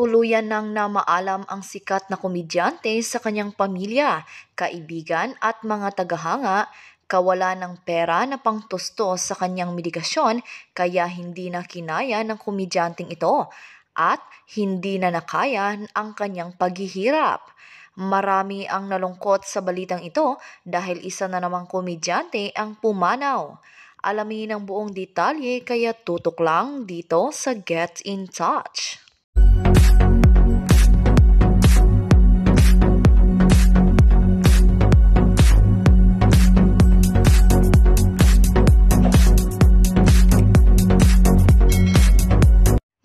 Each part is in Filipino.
tuluyan nang namaalam ang sikat na komedyante sa kanyang pamilya, kaibigan at mga tagahanga kawala ng pera na pangtustos sa kanyang medikasyon kaya hindi na kinaya ng komedyanteng ito at hindi na nakaya ang kanyang paghihirap. Marami ang nalungkot sa balitang ito dahil isa na namang komedyante ang pumanaw. Alamin ang buong detalye kaya tutok lang dito sa Get in Touch.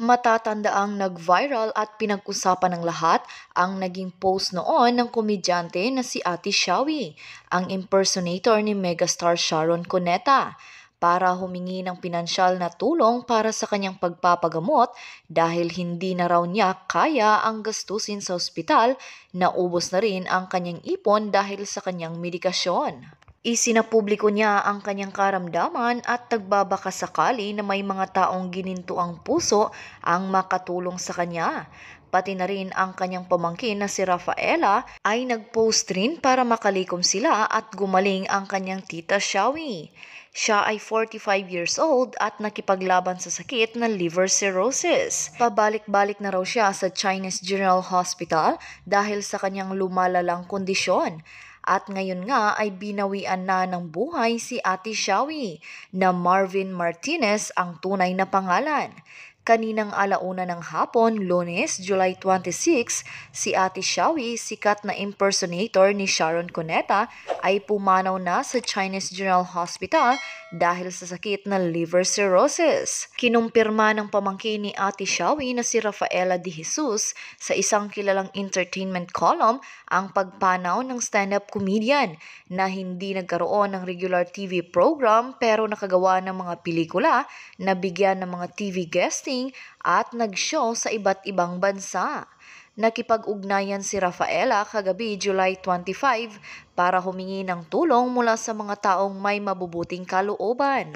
Matatandaang nag-viral at pinag-usapan ng lahat ang naging post noon ng komedyante na si Ate Shawi, ang impersonator ni megastar Sharon Cuneta, para humingi ng pinansyal na tulong para sa kanyang pagpapagamot dahil hindi na raw niya kaya ang gastusin sa ospital na ubos na rin ang kanyang ipon dahil sa kanyang medikasyon. Isinapubliko niya ang kanyang karamdaman at nagbabaka sakali na may mga taong gininto ang puso ang makatulong sa kanya. Pati na rin ang kanyang pamangkin na si Rafaela ay nagpost post rin para makalikom sila at gumaling ang kanyang tita Shawi. Siya ay 45 years old at nakipaglaban sa sakit na liver cirrhosis. Pabalik-balik na raw siya sa Chinese General Hospital dahil sa kanyang lumalalang kondisyon. At ngayon nga ay binawian na ng buhay si Ate Shawi na Marvin Martinez ang tunay na pangalan. Kaninang alauna ng hapon, lunes, July 26, si Ate Shawi, sikat na impersonator ni Sharon Cuneta, ay pumanaw na sa Chinese General Hospital dahil sa sakit na liver cirrhosis. Kinumpirma ng pamangkin ni Ate Shawi na si Rafaela De Jesus sa isang kilalang entertainment column ang pagpanaw ng stand-up comedian na hindi nagkaroon ng regular TV program pero nakagawa ng mga pelikula na bigyan ng mga TV guests showing at nag-show sa iba't ibang bansa. Nakipag-ugnayan si Rafaela kagabi July 25 para humingi ng tulong mula sa mga taong may mabubuting kalooban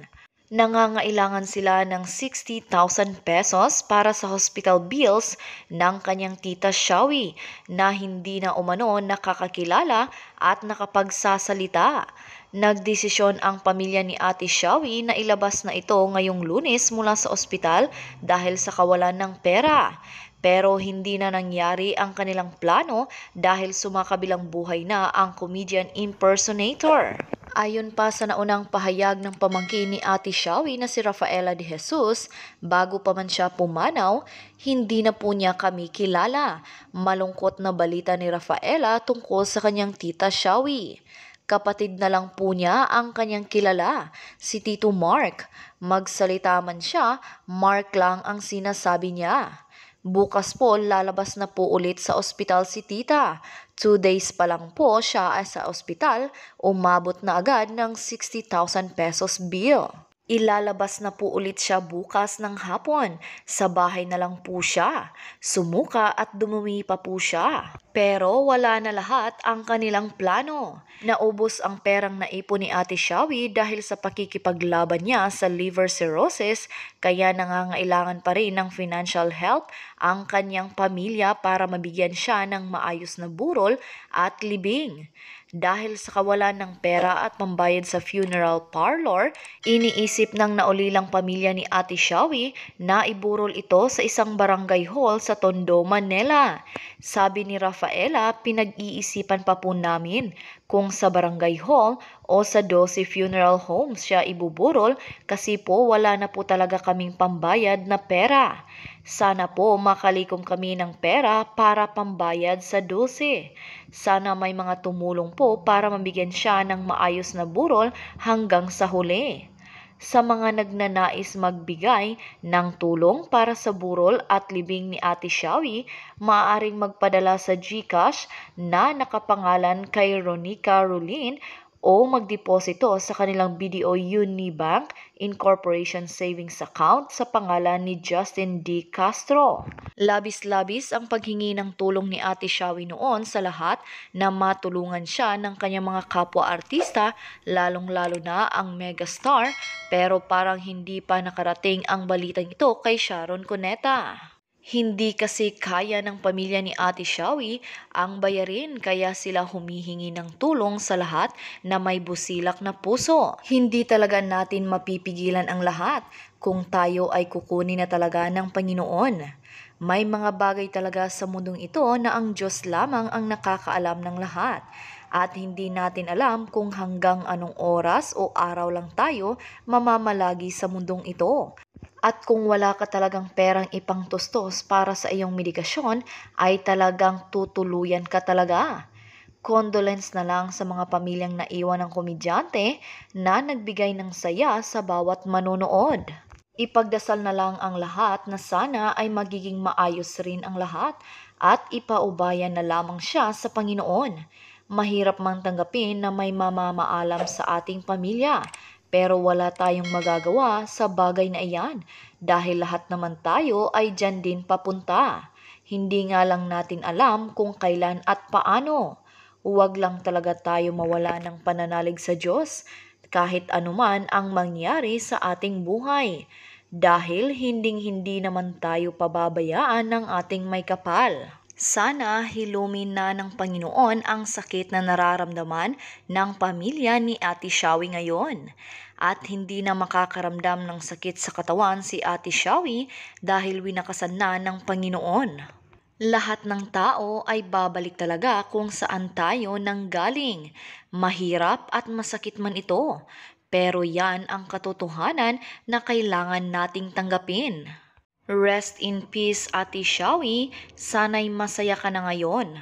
nangangailangan sila ng 60,000 pesos para sa hospital bills ng kanyang tita Shawi na hindi na umano nakakakilala at nakapagsasalita. Nagdesisyon ang pamilya ni Ate Shawi na ilabas na ito ngayong lunes mula sa ospital dahil sa kawalan ng pera. Pero hindi na nangyari ang kanilang plano dahil sumakabilang buhay na ang comedian impersonator. Ayon pa sa naunang pahayag ng pamangkin ni Ate Shawi na si Rafaela de Jesus, bago pa man siya pumanaw, hindi na po niya kami kilala. Malungkot na balita ni Rafaela tungkol sa kanyang tita Shawi. Kapatid na lang po niya ang kanyang kilala, si Tito Mark. Magsalita man siya, Mark lang ang sinasabi niya. Bukas po lalabas na po ulit sa ospital si tita. Two days pa lang po siya ay sa ospital, umabot na agad ng 60,000 pesos bill. Ilalabas na po ulit siya bukas ng hapon. Sa bahay na lang po siya. Sumuka at dumumi pa po siya. Pero wala na lahat ang kanilang plano. Naubos ang perang naipon ni Ate Shawi dahil sa pakikipaglaban niya sa liver cirrhosis kaya nangangailangan pa rin ng financial help ang kanyang pamilya para mabigyan siya ng maayos na burol at libing. Dahil sa kawalan ng pera at pambayad sa funeral parlor, iniisip ng naulilang pamilya ni Ate Shawi na iburol ito sa isang barangay hall sa Tondo, Manila. Sabi ni Rafaela, pinag-iisipan pa po namin kung sa barangay hall o sa 12 funeral homes siya ibuburol kasi po wala na po talaga kaming pambayad na pera. Sana po makalikom kami ng pera para pambayad sa 12. Sana may mga tumulong po para mabigyan siya ng maayos na burol hanggang sa huli sa mga nagnanais magbigay ng tulong para sa burol at libing ni Ate Shawi, maaaring magpadala sa GCash na nakapangalan kay Ronica Rulin o magdeposito sa kanilang BDO Unibank Incorporation Savings Account sa pangalan ni Justin D. Castro. Labis-labis ang paghingi ng tulong ni Ate Shawi noon sa lahat na matulungan siya ng kanyang mga kapwa-artista, lalong-lalo na ang megastar, pero parang hindi pa nakarating ang balitang ito kay Sharon Cuneta. Hindi kasi kaya ng pamilya ni Ate Shawi ang bayarin kaya sila humihingi ng tulong sa lahat na may busilak na puso. Hindi talaga natin mapipigilan ang lahat kung tayo ay kukunin na talaga ng Panginoon. May mga bagay talaga sa mundong ito na ang Diyos lamang ang nakakaalam ng lahat at hindi natin alam kung hanggang anong oras o araw lang tayo mamamalagi sa mundong ito. At kung wala ka talagang perang ipangtustos para sa iyong medikasyon, ay talagang tutuluyan ka talaga. Condolence na lang sa mga pamilyang naiwan ng komedyante na nagbigay ng saya sa bawat manonood. Ipagdasal na lang ang lahat na sana ay magiging maayos rin ang lahat at ipaubayan na lamang siya sa Panginoon. Mahirap mang tanggapin na may mamamaalam sa ating pamilya pero wala tayong magagawa sa bagay na iyan dahil lahat naman tayo ay dyan din papunta. Hindi nga lang natin alam kung kailan at paano. Huwag lang talaga tayo mawala ng pananalig sa Diyos kahit anuman ang mangyari sa ating buhay dahil hinding-hindi naman tayo pababayaan ng ating may kapal. Sana hilumin na ng Panginoon ang sakit na nararamdaman ng pamilya ni Ate Shawi ngayon at hindi na makakaramdam ng sakit sa katawan si Ate Shawi dahil winakasan na ng Panginoon lahat ng tao ay babalik talaga kung saan tayo nang galing. Mahirap at masakit man ito, pero yan ang katotohanan na kailangan nating tanggapin. Rest in peace, Ate Shawi. Sana'y masaya ka na ngayon.